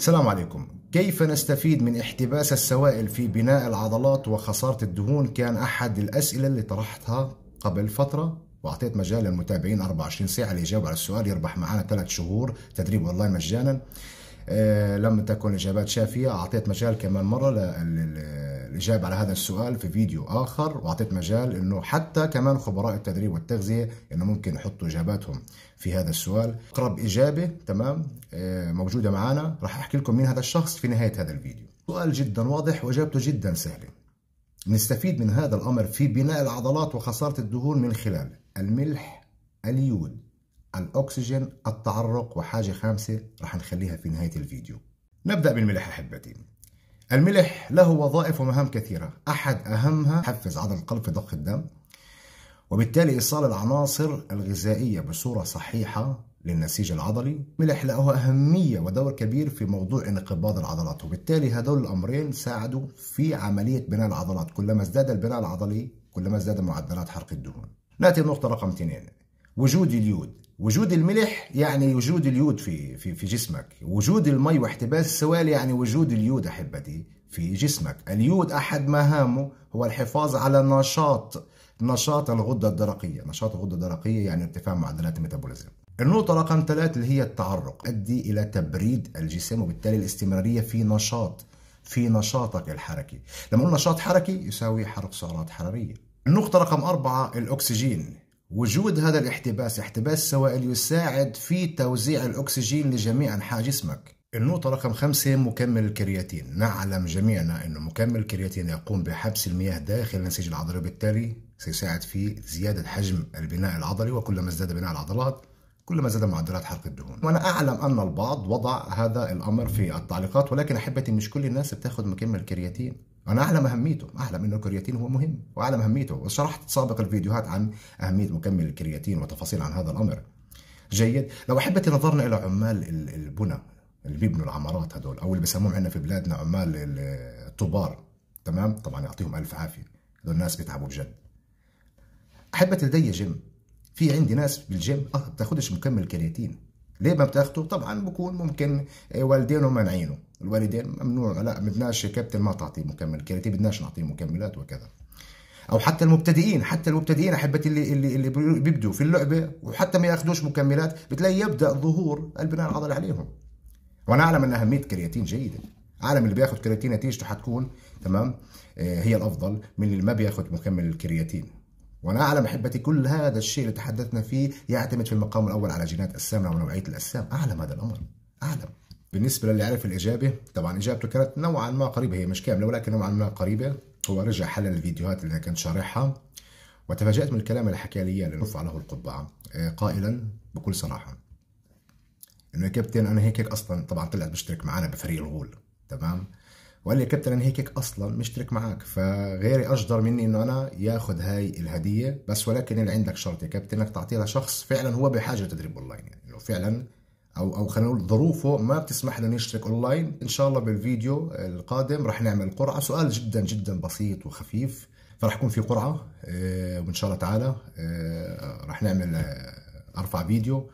السلام عليكم كيف نستفيد من احتباس السوائل في بناء العضلات وخسارة الدهون كان أحد الأسئلة اللي طرحتها قبل فترة وأعطيت مجال للمتابعين 24 ساعة الإجابة على السؤال يربح معنا 3 شهور تدريب أونلاين مجانا أه لم تكن الإجابات شافية أعطيت مجال كمان مرة الإجابة على هذا السؤال في فيديو آخر وأعطيت مجال أنه حتى كمان خبراء التدريب والتغذية أنه ممكن يحطوا إجاباتهم في هذا السؤال أقرب إجابة تمام آه، موجودة معنا راح أحكي لكم مين هذا الشخص في نهاية هذا الفيديو سؤال جدا واضح وإجابته جدا سهلة نستفيد من هذا الأمر في بناء العضلات وخسارة الدهون من خلال الملح اليود الأكسجين التعرق وحاجة خامسة راح نخليها في نهاية الفيديو نبدأ بالملح أحبتي الملح له وظائف ومهام كثيرة أحد أهمها حفز عضل القلب في ضخ الدم وبالتالي إيصال العناصر الغذائية بصورة صحيحة للنسيج العضلي ملح له أهمية ودور كبير في موضوع انقباض العضلات وبالتالي هدول الأمرين ساعدوا في عملية بناء العضلات كلما ازداد البناء العضلي كلما ازداد معدلات حرق الدهون نأتي النقطة رقم 2 وجود اليود وجود الملح يعني وجود اليود في في في جسمك وجود المي واحتباس السوائل يعني وجود اليود احبتي في جسمك اليود احد مهامه هو الحفاظ على نشاط نشاط الغده الدرقيه نشاط الغده الدرقيه يعني ارتفاع معدلات الميتابوليزم النقطة رقم ثلاثة اللي هي التعرق تؤدي إلى تبريد الجسم وبالتالي الاستمرارية في نشاط في نشاطك الحركي لما نقول نشاط حركي يساوي حرق سعرات حرارية النقطة رقم أربعة الأكسجين وجود هذا الاحتباس احتباس سوائل يساعد في توزيع الأكسجين لجميع أنحاء جسمك النقطة رقم خمسة مكمل الكرياتين نعلم جميعنا أن مكمل الكرياتين يقوم بحبس المياه داخل النسيج العضلي وبالتالي سيساعد في زيادة حجم البناء العضلي وكلما ازداد بناء العضلات كلما زاد معدلات حرق الدهون وانا اعلم ان البعض وضع هذا الامر في التعليقات ولكن احبتي مش كل الناس بتاخد مكمل كرياتين انا اعلم اهميته اعلم ان الكرياتين هو مهم واعلم اهميته وشرحت سابق الفيديوهات عن اهميه مكمل الكرياتين وتفاصيل عن هذا الامر جيد لو احبتي نظرنا الى عمال البنى اللي بيبنوا العمارات هدول او اللي بسموهم عندنا في بلادنا عمال الطوبار تمام طبعا يعطيهم الف عافيه هذول الناس بيتعبوا بجد احبتي لدي جيم في عندي ناس بالجيم اه بتاخدش مكمل كرياتين ليه ما بتاخده طبعا بكون ممكن آه، والدينه مانعينه الوالدين ممنوع لا ما بدناش كابتن ما تعطيه مكمل كرياتين بدناش نعطيه مكملات وكذا او حتى المبتدئين حتى المبتدئين احبتي اللي اللي اللي بيبدوا في اللعبه وحتى ما ياخذوش مكملات بتلاقي يبدا ظهور البناء العضلي عليهم وانا اعلم ان اهميه كرياتين جيده اعلم اللي بياخذ كرياتين نتيجته حتكون تمام آه، هي الافضل من اللي ما بياخذ مكمل الكرياتين وانا اعلم احبتي كل هذا الشيء اللي تحدثنا فيه يعتمد في المقام الاول على جينات السمنه ونوعيه الاجسام اعلم هذا الامر اعلم بالنسبة للي عرف الإجابة طبعا إجابته كانت نوعا ما قريبة هي مش كاملة ولكن نوعا ما قريبة هو رجع حلل الفيديوهات اللي أنا كنت شارحها وتفاجأت من الكلام اللي حكى لي إياه اللي رفع له القبعة آه، قائلا بكل صراحة إنه يا كابتن أنا هيك هيك أصلا طبعا طلع مشترك معنا بفريق الغول تمام وقال لي يا كابتن انا هيك هيك اصلا مشترك معك فغيري اجدر مني انه انا ياخذ هاي الهديه بس ولكن اللي عندك شرط يا كابتن انك تعطيها لشخص فعلا هو بحاجه تدريب اونلاين يعني انه فعلا او او خلينا نقول ظروفه ما بتسمح لنا نشترك اونلاين ان شاء الله بالفيديو القادم رح نعمل قرعه سؤال جدا جدا بسيط وخفيف فرح يكون في قرعه آه، وان شاء الله تعالى آه، رح نعمل آه، ارفع فيديو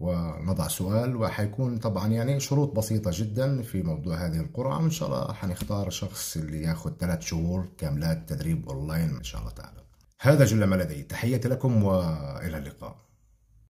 ونضع سؤال وحيكون طبعا يعني شروط بسيطه جدا في موضوع هذه القرعه وان شاء الله حنختار شخص اللي ياخذ ثلاث شهور كاملات تدريب اونلاين ان شاء الله تعالى هذا جل ما لدي تحياتي لكم والى اللقاء